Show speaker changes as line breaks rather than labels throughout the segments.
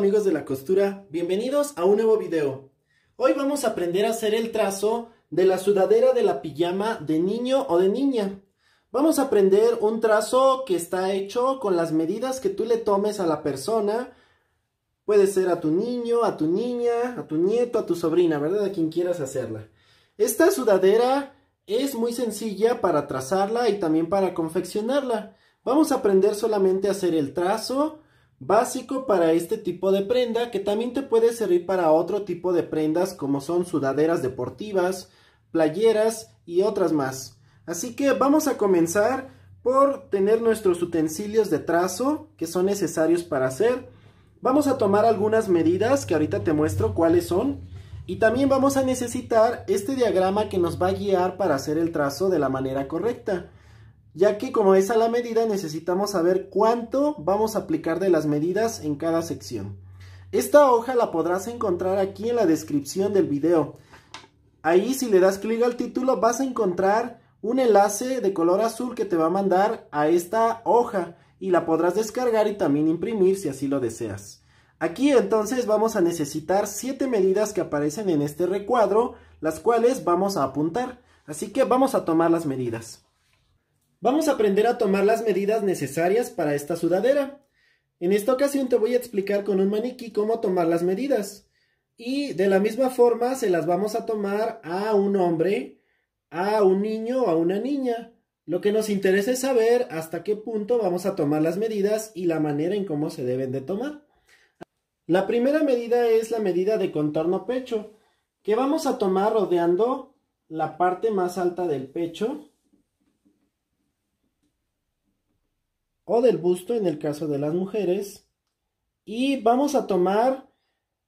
amigos de la costura? Bienvenidos a un nuevo video. Hoy vamos a aprender a hacer el trazo de la sudadera de la pijama de niño o de niña. Vamos a aprender un trazo que está hecho con las medidas que tú le tomes a la persona. Puede ser a tu niño, a tu niña, a tu nieto, a tu sobrina, ¿verdad? A quien quieras hacerla. Esta sudadera es muy sencilla para trazarla y también para confeccionarla. Vamos a aprender solamente a hacer el trazo básico para este tipo de prenda que también te puede servir para otro tipo de prendas como son sudaderas deportivas, playeras y otras más. Así que vamos a comenzar por tener nuestros utensilios de trazo que son necesarios para hacer. Vamos a tomar algunas medidas que ahorita te muestro cuáles son. Y también vamos a necesitar este diagrama que nos va a guiar para hacer el trazo de la manera correcta ya que como es a la medida necesitamos saber cuánto vamos a aplicar de las medidas en cada sección. Esta hoja la podrás encontrar aquí en la descripción del video. Ahí si le das clic al título vas a encontrar un enlace de color azul que te va a mandar a esta hoja y la podrás descargar y también imprimir si así lo deseas. Aquí entonces vamos a necesitar 7 medidas que aparecen en este recuadro, las cuales vamos a apuntar. Así que vamos a tomar las medidas. Vamos a aprender a tomar las medidas necesarias para esta sudadera. En esta ocasión te voy a explicar con un maniquí cómo tomar las medidas. Y de la misma forma se las vamos a tomar a un hombre, a un niño o a una niña. Lo que nos interesa es saber hasta qué punto vamos a tomar las medidas y la manera en cómo se deben de tomar. La primera medida es la medida de contorno pecho, que vamos a tomar rodeando la parte más alta del pecho o del busto en el caso de las mujeres. Y vamos a tomar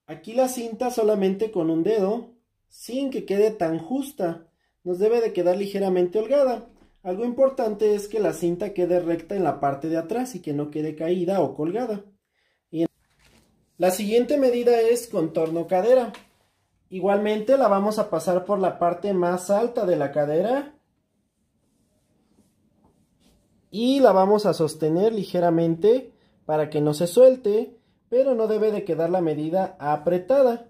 aquí la cinta solamente con un dedo, sin que quede tan justa. Nos debe de quedar ligeramente holgada. Algo importante es que la cinta quede recta en la parte de atrás y que no quede caída o colgada. La siguiente medida es contorno cadera. Igualmente la vamos a pasar por la parte más alta de la cadera y la vamos a sostener ligeramente para que no se suelte, pero no debe de quedar la medida apretada.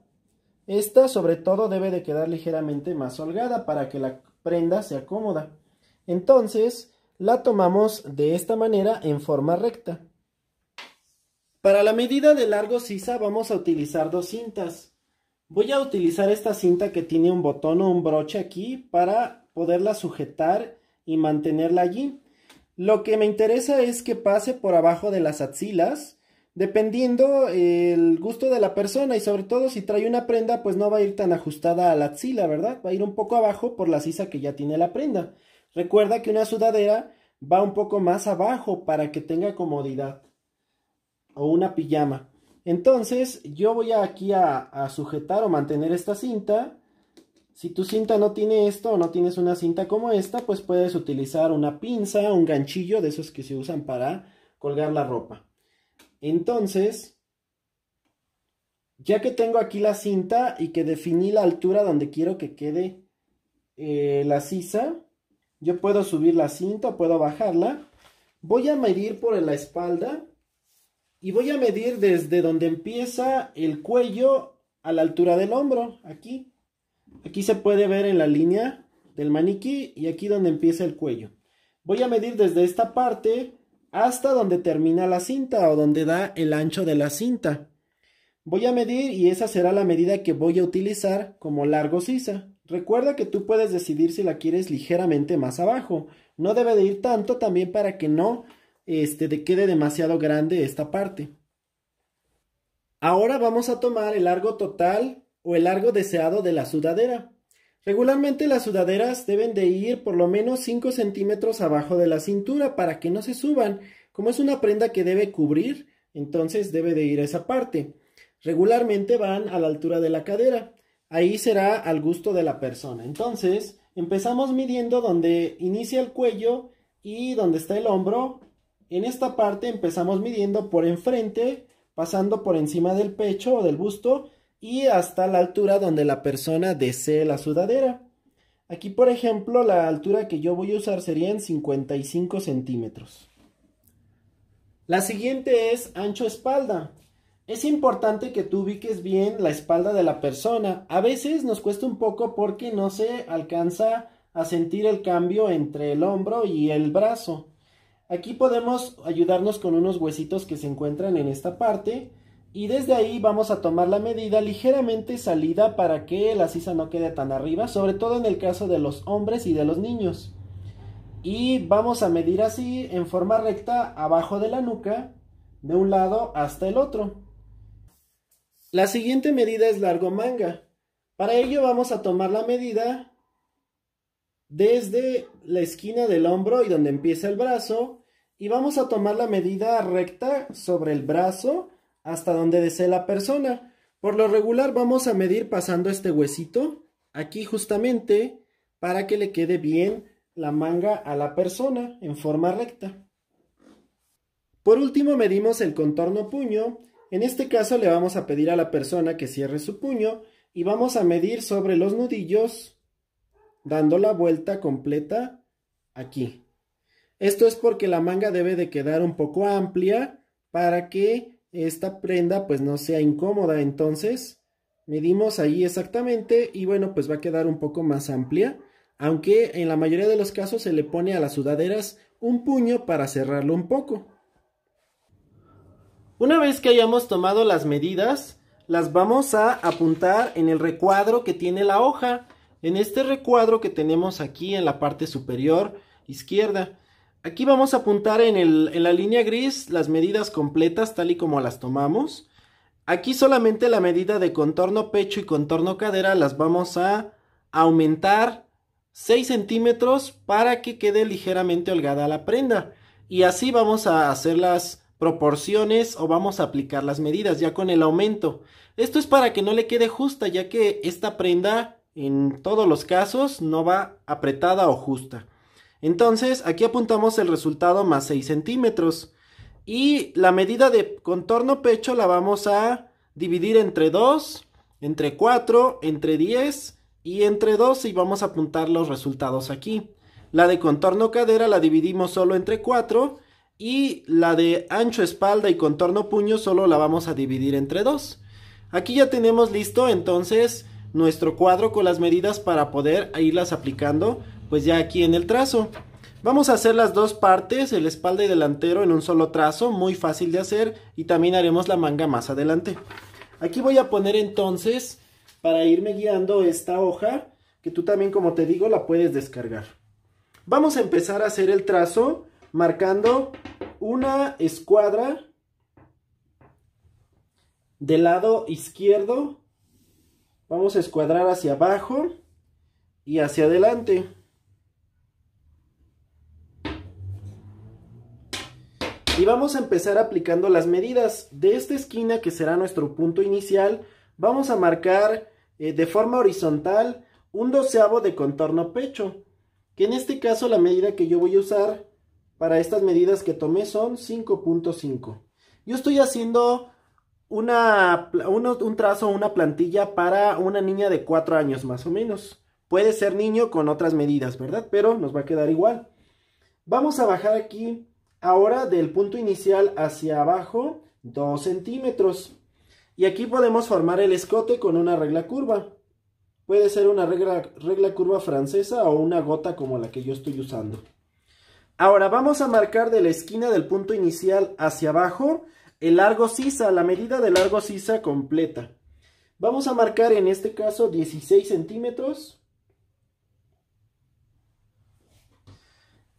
Esta sobre todo debe de quedar ligeramente más holgada para que la prenda se acomoda. Entonces la tomamos de esta manera en forma recta. Para la medida de largo sisa vamos a utilizar dos cintas. Voy a utilizar esta cinta que tiene un botón o un broche aquí para poderla sujetar y mantenerla allí. Lo que me interesa es que pase por abajo de las axilas, dependiendo eh, el gusto de la persona y sobre todo si trae una prenda, pues no va a ir tan ajustada a la axila, ¿verdad? Va a ir un poco abajo por la sisa que ya tiene la prenda. Recuerda que una sudadera va un poco más abajo para que tenga comodidad o una pijama. Entonces yo voy aquí a, a sujetar o mantener esta cinta si tu cinta no tiene esto o no tienes una cinta como esta, pues puedes utilizar una pinza, un ganchillo de esos que se usan para colgar la ropa. Entonces, ya que tengo aquí la cinta y que definí la altura donde quiero que quede eh, la sisa, yo puedo subir la cinta, puedo bajarla. Voy a medir por la espalda y voy a medir desde donde empieza el cuello a la altura del hombro, aquí. Aquí se puede ver en la línea del maniquí y aquí donde empieza el cuello. Voy a medir desde esta parte hasta donde termina la cinta o donde da el ancho de la cinta. Voy a medir y esa será la medida que voy a utilizar como largo sisa. Recuerda que tú puedes decidir si la quieres ligeramente más abajo. No debe de ir tanto también para que no este, quede demasiado grande esta parte. Ahora vamos a tomar el largo total o el largo deseado de la sudadera. Regularmente las sudaderas deben de ir por lo menos 5 centímetros abajo de la cintura para que no se suban. Como es una prenda que debe cubrir, entonces debe de ir a esa parte. Regularmente van a la altura de la cadera. Ahí será al gusto de la persona. Entonces, empezamos midiendo donde inicia el cuello y donde está el hombro. En esta parte empezamos midiendo por enfrente, pasando por encima del pecho o del busto y hasta la altura donde la persona desee la sudadera. Aquí, por ejemplo, la altura que yo voy a usar sería en 55 centímetros. La siguiente es ancho espalda. Es importante que tú ubiques bien la espalda de la persona. A veces nos cuesta un poco porque no se alcanza a sentir el cambio entre el hombro y el brazo. Aquí podemos ayudarnos con unos huesitos que se encuentran en esta parte y desde ahí vamos a tomar la medida ligeramente salida para que la sisa no quede tan arriba, sobre todo en el caso de los hombres y de los niños. Y vamos a medir así en forma recta abajo de la nuca, de un lado hasta el otro. La siguiente medida es largo manga. Para ello vamos a tomar la medida desde la esquina del hombro y donde empieza el brazo y vamos a tomar la medida recta sobre el brazo hasta donde desee la persona. Por lo regular vamos a medir pasando este huesito aquí justamente para que le quede bien la manga a la persona en forma recta. Por último medimos el contorno puño. En este caso le vamos a pedir a la persona que cierre su puño y vamos a medir sobre los nudillos dando la vuelta completa aquí. Esto es porque la manga debe de quedar un poco amplia para que esta prenda pues no sea incómoda. Entonces medimos ahí exactamente y bueno pues va a quedar un poco más amplia. Aunque en la mayoría de los casos se le pone a las sudaderas un puño para cerrarlo un poco. Una vez que hayamos tomado las medidas, las vamos a apuntar en el recuadro que tiene la hoja. En este recuadro que tenemos aquí en la parte superior izquierda. Aquí vamos a apuntar en, la línea gris las medidas completas tal y como las tomamos. Aquí solamente la medida de contorno pecho y contorno cadera las vamos a aumentar 6 centímetros para que quede ligeramente holgada la prenda. Y así vamos a hacer las proporciones o vamos a aplicar las medidas ya con el aumento. Esto es para que no le quede justa ya que esta prenda en todos los casos no va apretada o justa. Entonces, aquí apuntamos el resultado más 6 centímetros. Y la medida de contorno pecho la vamos a dividir entre 2, entre 4, entre 10 y entre 2 y vamos a apuntar los resultados aquí. La de contorno cadera la dividimos solo entre 4 y la de ancho espalda y contorno puño solo la vamos a dividir entre 2. Aquí ya tenemos listo entonces nuestro cuadro con las medidas para poder irlas aplicando pues ya aquí en el trazo. Vamos a hacer las dos partes, el espalda y delantero en un solo trazo, muy fácil de hacer y también haremos la manga más adelante. Aquí voy a poner entonces, para irme guiando esta hoja, que tú también como te digo la puedes descargar. Vamos a empezar a hacer el trazo marcando una escuadra del lado izquierdo. Vamos a escuadrar hacia abajo y hacia adelante. Y vamos a empezar aplicando las medidas. De esta esquina, que será nuestro punto inicial, vamos a marcar eh, de forma horizontal un doceavo de contorno pecho. Que en este caso la medida que yo voy a usar para estas medidas que tomé son 5.5. Yo estoy haciendo una, un, un trazo, una plantilla para una niña de 4 años más o menos. Puede ser niño con otras medidas, ¿verdad? Pero nos va a quedar igual. Vamos a bajar aquí Ahora del punto inicial hacia abajo 2 centímetros. Y aquí podemos formar el escote con una regla curva. Puede ser una regla, regla curva francesa o una gota como la que yo estoy usando. Ahora vamos a marcar de la esquina del punto inicial hacia abajo el largo sisa, la medida del largo sisa completa. Vamos a marcar en este caso 16 centímetros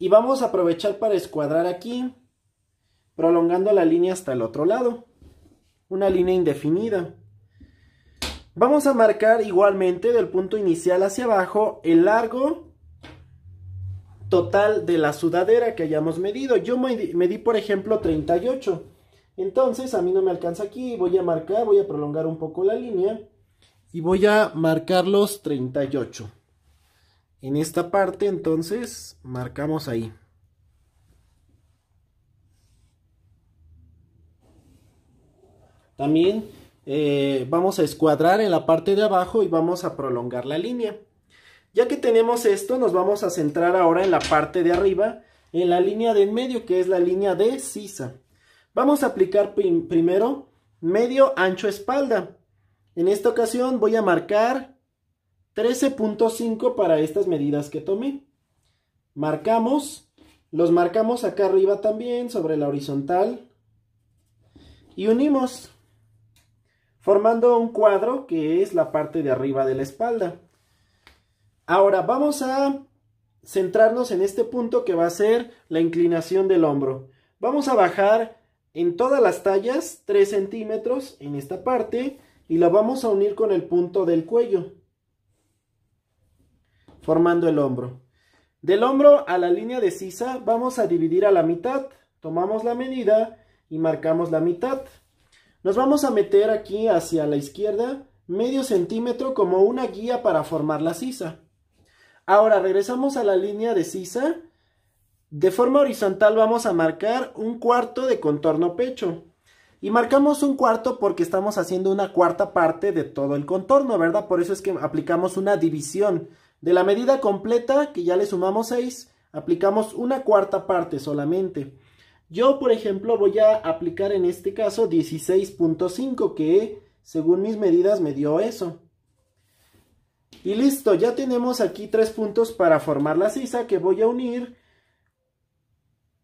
Y vamos a aprovechar para escuadrar aquí, prolongando la línea hasta el otro lado. Una línea indefinida. Vamos a marcar igualmente del punto inicial hacia abajo el largo total de la sudadera que hayamos medido. Yo medí, por ejemplo, 38. Entonces, a mí no me alcanza aquí. Voy a marcar, voy a prolongar un poco la línea. Y voy a marcar los 38. En esta parte entonces marcamos ahí. También eh, vamos a escuadrar en la parte de abajo y vamos a prolongar la línea. Ya que tenemos esto, nos vamos a centrar ahora en la parte de arriba, en la línea de en medio, que es la línea de sisa. Vamos a aplicar primero medio ancho espalda. En esta ocasión voy a marcar 13.5 para estas medidas que tomé. Marcamos, los marcamos acá arriba también sobre la horizontal y unimos formando un cuadro que es la parte de arriba de la espalda. Ahora vamos a centrarnos en este punto que va a ser la inclinación del hombro. Vamos a bajar en todas las tallas 3 centímetros en esta parte y la vamos a unir con el punto del cuello formando el hombro. Del hombro a la línea de sisa vamos a dividir a la mitad, tomamos la medida y marcamos la mitad. Nos vamos a meter aquí hacia la izquierda medio centímetro como una guía para formar la sisa. Ahora regresamos a la línea de sisa. De forma horizontal vamos a marcar un cuarto de contorno pecho. Y marcamos un cuarto porque estamos haciendo una cuarta parte de todo el contorno, ¿verdad? Por eso es que aplicamos una división. De la medida completa, que ya le sumamos 6, aplicamos una cuarta parte solamente. Yo, por ejemplo, voy a aplicar en este caso 16.5, que según mis medidas me dio eso. Y listo, ya tenemos aquí tres puntos para formar la sisa que voy a unir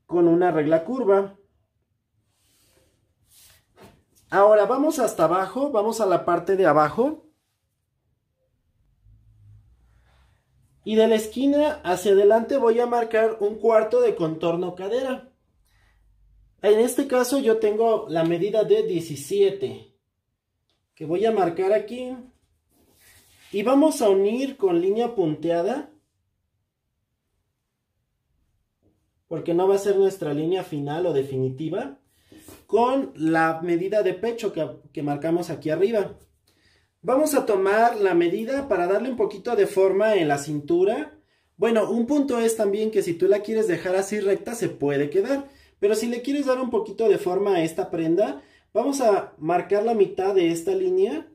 con una regla curva. Ahora vamos hasta abajo, vamos a la parte de abajo y de la esquina hacia adelante voy a marcar un cuarto de contorno cadera. En este caso yo tengo la medida de 17 que voy a marcar aquí y vamos a unir con línea punteada porque no va a ser nuestra línea final o definitiva con la medida de pecho que, que marcamos aquí arriba. Vamos a tomar la medida para darle un poquito de forma en la cintura. Bueno, un punto es también que si tú la quieres dejar así recta se puede quedar. Pero si le quieres dar un poquito de forma a esta prenda, vamos a marcar la mitad de esta línea.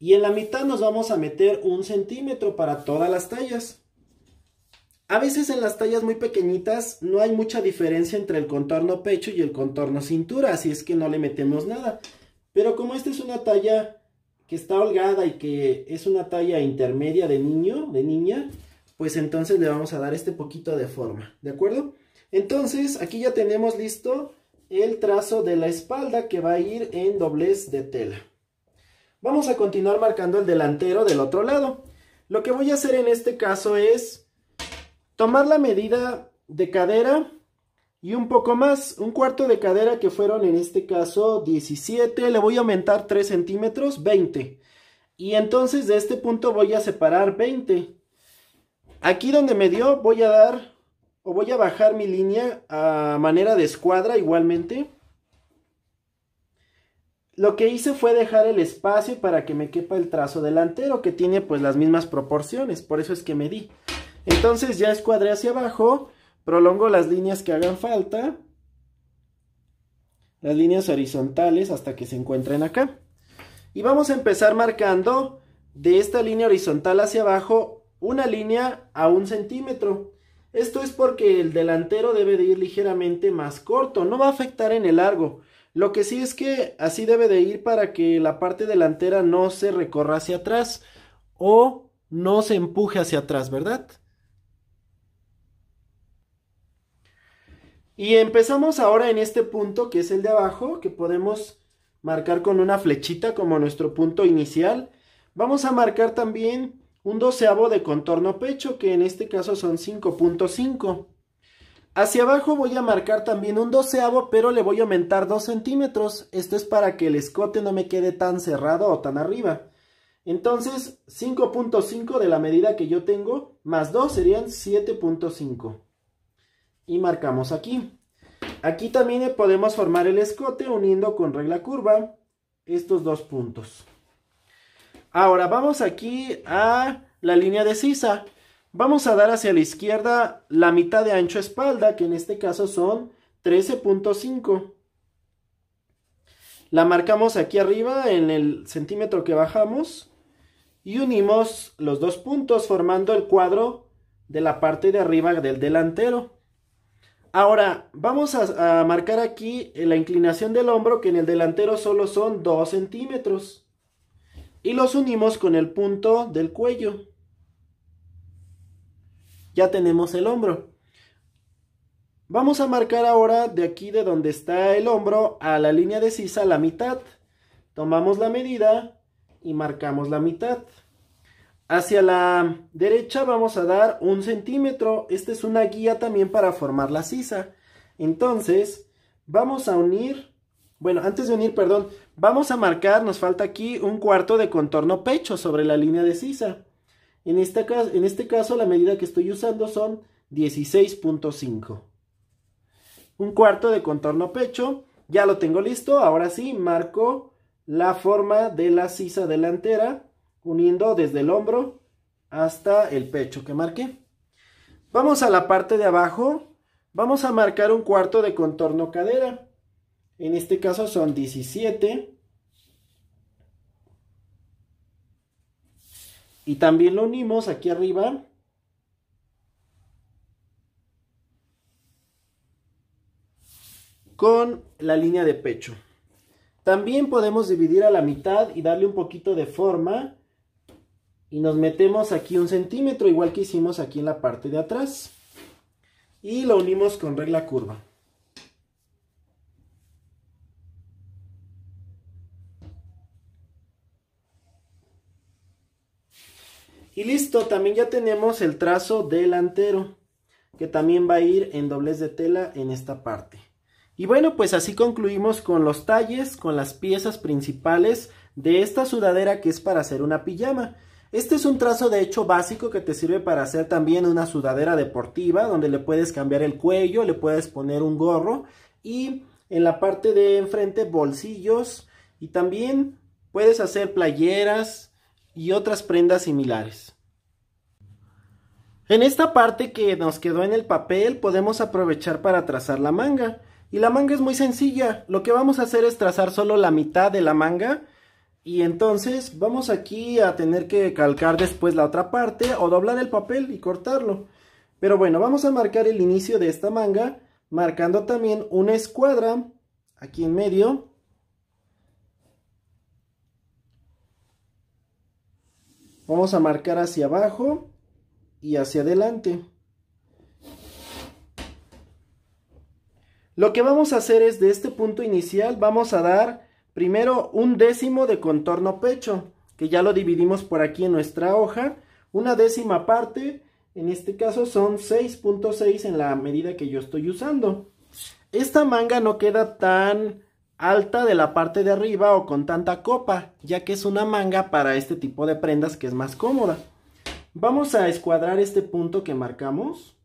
Y en la mitad nos vamos a meter un centímetro para todas las tallas. A veces en las tallas muy pequeñitas no hay mucha diferencia entre el contorno pecho y el contorno cintura, así es que no le metemos nada. Pero como esta es una talla que está holgada y que es una talla intermedia de niño, de niña, pues entonces le vamos a dar este poquito de forma, ¿de acuerdo? Entonces aquí ya tenemos listo el trazo de la espalda que va a ir en doblez de tela. Vamos a continuar marcando el delantero del otro lado. Lo que voy a hacer en este caso es tomar la medida de cadera y un poco más, un cuarto de cadera que fueron en este caso 17, le voy a aumentar 3 centímetros, 20. Y entonces de este punto voy a separar 20. Aquí donde me dio voy a dar o voy a bajar mi línea a manera de escuadra igualmente. Lo que hice fue dejar el espacio para que me quepa el trazo delantero que tiene pues las mismas proporciones, por eso es que me di. Entonces ya escuadré hacia abajo Prolongo las líneas que hagan falta, las líneas horizontales hasta que se encuentren acá. Y vamos a empezar marcando de esta línea horizontal hacia abajo una línea a un centímetro. Esto es porque el delantero debe de ir ligeramente más corto, no va a afectar en el largo. Lo que sí es que así debe de ir para que la parte delantera no se recorra hacia atrás o no se empuje hacia atrás, ¿verdad? Y empezamos ahora en este punto que es el de abajo, que podemos marcar con una flechita como nuestro punto inicial. Vamos a marcar también un doceavo de contorno pecho, que en este caso son 5.5. Hacia abajo voy a marcar también un doceavo, pero le voy a aumentar 2 centímetros. Esto es para que el escote no me quede tan cerrado o tan arriba. Entonces, 5.5 de la medida que yo tengo, más 2 serían 7.5 y marcamos aquí. Aquí también podemos formar el escote uniendo con regla curva estos dos puntos. Ahora vamos aquí a la línea de sisa. Vamos a dar hacia la izquierda la mitad de ancho espalda, que en este caso son 13.5. La marcamos aquí arriba en el centímetro que bajamos y unimos los dos puntos formando el cuadro de la parte de arriba del delantero. Ahora, vamos a, marcar aquí eh, la inclinación del hombro, que en el delantero solo son 2 centímetros. Y los unimos con el punto del cuello. Ya tenemos el hombro. Vamos a marcar ahora de aquí de donde está el hombro a la línea de sisa la mitad. Tomamos la medida y marcamos la mitad. Hacia la derecha vamos a dar un centímetro. Esta es una guía también para formar la sisa. Entonces, vamos a unir, bueno, antes de unir, perdón, vamos a marcar, nos falta aquí un cuarto de contorno pecho sobre la línea de sisa. En, este caso, en este caso la medida que estoy usando son 16.5. Un cuarto de contorno pecho, ya lo tengo listo, ahora sí marco la forma de la sisa delantera uniendo desde el hombro hasta el pecho que marqué. Vamos a la parte de abajo, vamos a marcar un cuarto de contorno cadera. En este caso son 17. Y también lo unimos aquí arriba. Con la línea de pecho. También podemos dividir a la mitad y darle un poquito de forma y nos metemos aquí un centímetro igual que hicimos aquí en la parte de atrás y lo unimos con regla curva. Y listo, también ya tenemos el trazo delantero, que también va a ir en doblez de tela en esta parte. Y bueno, pues así concluimos con los talles, con las piezas principales de esta sudadera que es para hacer una pijama. Este es un trazo de hecho básico que te sirve para hacer también una sudadera deportiva donde le puedes cambiar el cuello, le puedes poner un gorro y en la parte de enfrente bolsillos y también puedes hacer playeras y otras prendas similares. En esta parte que nos quedó en el papel podemos aprovechar para trazar la manga. Y la manga es muy sencilla, lo que vamos a hacer es trazar solo la mitad de la manga y entonces vamos aquí a tener que calcar después la otra parte o doblar el papel y cortarlo. Pero bueno, vamos a marcar el inicio de esta manga marcando también una escuadra aquí en medio. Vamos a marcar hacia abajo y hacia adelante. Lo que vamos a hacer es de este punto inicial vamos a dar Primero un décimo de contorno pecho, que ya lo dividimos por aquí en nuestra hoja. Una décima parte, en este caso son 6.6 en la medida que yo estoy usando. Esta manga no queda tan alta de la parte de arriba o con tanta copa, ya que es una manga para este tipo de prendas que es más cómoda. Vamos a escuadrar este punto que marcamos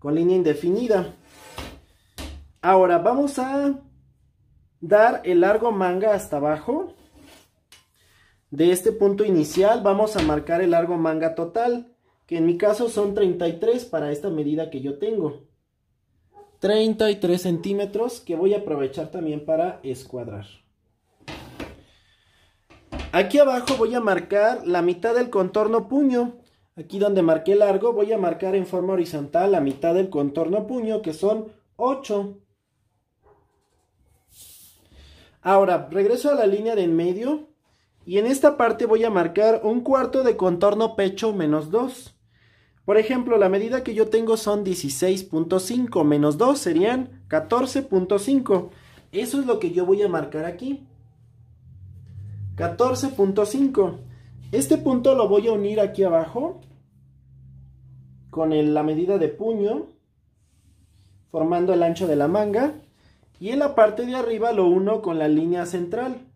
con línea indefinida. Ahora vamos a dar el largo manga hasta abajo. De este punto inicial vamos a marcar el largo manga total, que en mi caso son 33 para esta medida que yo tengo. 33 centímetros que voy a aprovechar también para escuadrar. Aquí abajo voy a marcar la mitad del contorno puño. Aquí donde marqué largo voy a marcar en forma horizontal la mitad del contorno puño que son 8. Ahora, regreso a la línea de en medio y en esta parte voy a marcar un cuarto de contorno pecho menos 2. Por ejemplo, la medida que yo tengo son 16.5 menos 2 serían 14.5. Eso es lo que yo voy a marcar aquí. 14.5. Este punto lo voy a unir aquí abajo con la medida de puño, formando el ancho de la manga y en la parte de arriba lo uno con la línea central.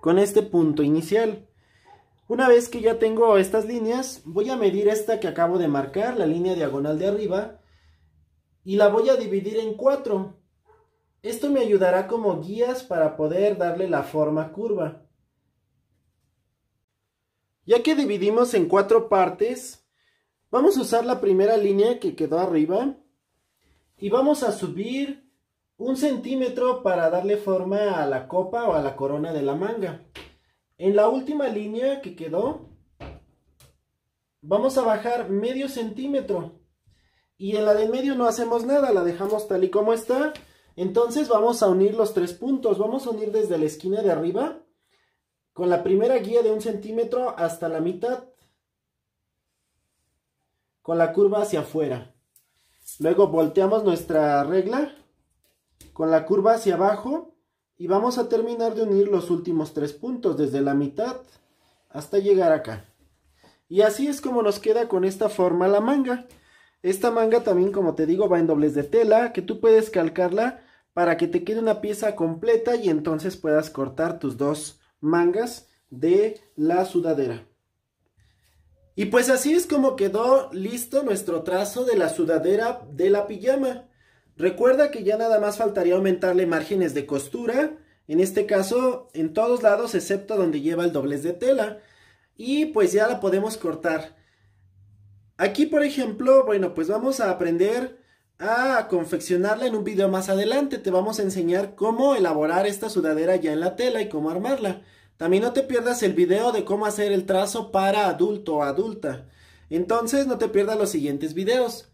Con este punto inicial. Una vez que ya tengo estas líneas, voy a medir esta que acabo de marcar, la línea diagonal de arriba, y la voy a dividir en cuatro. Esto me ayudará como guías para poder darle la forma curva. Ya que dividimos en cuatro partes, vamos a usar la primera línea que quedó arriba y vamos a subir un centímetro para darle forma a la copa o a la corona de la manga. En la última línea que quedó, vamos a bajar medio centímetro. Y en la del medio no hacemos nada, la dejamos tal y como está. Entonces vamos a unir los tres puntos. Vamos a unir desde la esquina de arriba, con la primera guía de un centímetro hasta la mitad, con la curva hacia afuera. Luego volteamos nuestra regla con la curva hacia abajo y vamos a terminar de unir los últimos tres puntos desde la mitad hasta llegar acá. Y así es como nos queda con esta forma la manga. Esta manga también, como te digo, va en dobles de tela, que tú puedes calcarla para que te quede una pieza completa y entonces puedas cortar tus dos mangas de la sudadera. Y pues así es como quedó listo nuestro trazo de la sudadera de la pijama. Recuerda que ya nada más faltaría aumentarle márgenes de costura, en este caso en todos lados excepto donde lleva el doblez de tela. Y pues ya la podemos cortar. Aquí por ejemplo, bueno pues vamos a aprender a confeccionarla en un video más adelante. Te vamos a enseñar cómo elaborar esta sudadera ya en la tela y cómo armarla. También no te pierdas el video de cómo hacer el trazo para adulto o adulta. Entonces no te pierdas los siguientes videos.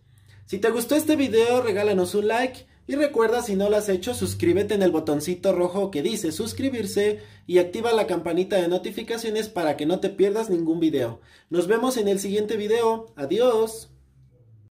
Si te gustó este video regálanos un like y recuerda si no lo has hecho suscríbete en el botoncito rojo que dice suscribirse y activa la campanita de notificaciones para que no te pierdas ningún video. Nos vemos en el siguiente video. Adiós.